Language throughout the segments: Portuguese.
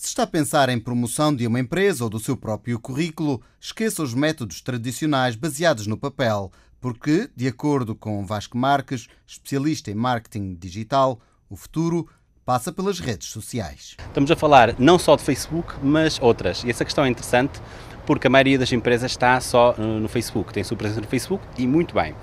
Se está a pensar em promoção de uma empresa ou do seu próprio currículo, esqueça os métodos tradicionais baseados no papel, porque, de acordo com Vasco Marques, especialista em marketing digital, o futuro passa pelas redes sociais. Estamos a falar não só de Facebook, mas outras. E essa questão é interessante porque a maioria das empresas está só eh, no Facebook, tem sua presença no Facebook e muito bem.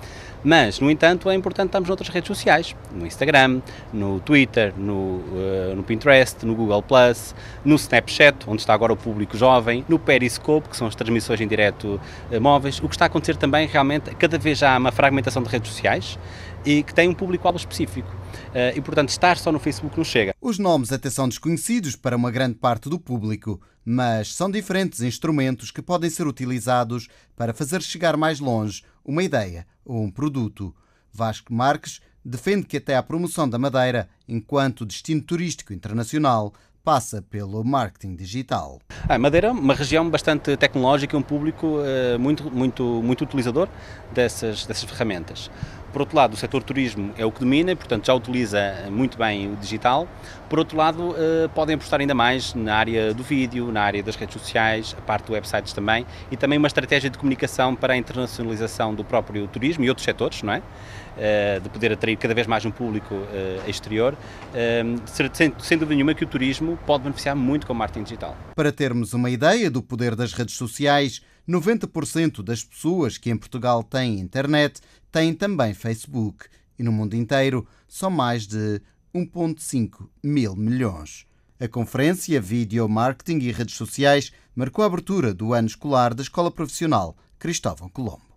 Mas, no entanto, é importante estarmos noutras redes sociais, no Instagram, no Twitter, no, uh, no Pinterest, no Google Plus, no Snapchat, onde está agora o público jovem, no Periscope, que são as transmissões em direto uh, móveis. O que está a acontecer também, realmente, cada vez há uma fragmentação de redes sociais e que tem um público-alvo específico. Eh, e, portanto, estar só no Facebook não chega. Os nomes até são desconhecidos para uma grande parte do público, mas são diferentes instrumentos que podem ser utilizados para fazer chegar mais longe uma ideia ou um produto. Vasco Marques defende que até a promoção da Madeira, enquanto destino turístico internacional, passa pelo marketing digital. A ah, Madeira é uma região bastante tecnológica e um público eh, muito, muito, muito utilizador dessas, dessas ferramentas. Por outro lado, o setor turismo é o que domina, portanto já utiliza muito bem o digital. Por outro lado, eh, podem apostar ainda mais na área do vídeo, na área das redes sociais, a parte de websites também, e também uma estratégia de comunicação para a internacionalização do próprio turismo e outros setores, não é? Eh, de poder atrair cada vez mais um público exterior. Sem, sem dúvida nenhuma que o turismo pode beneficiar muito com o marketing digital. Para ter termos uma ideia do poder das redes sociais, 90% das pessoas que em Portugal têm internet têm também Facebook e no mundo inteiro são mais de 1,5 mil milhões. A conferência Video Marketing e Redes Sociais marcou a abertura do ano escolar da Escola Profissional Cristóvão Colombo.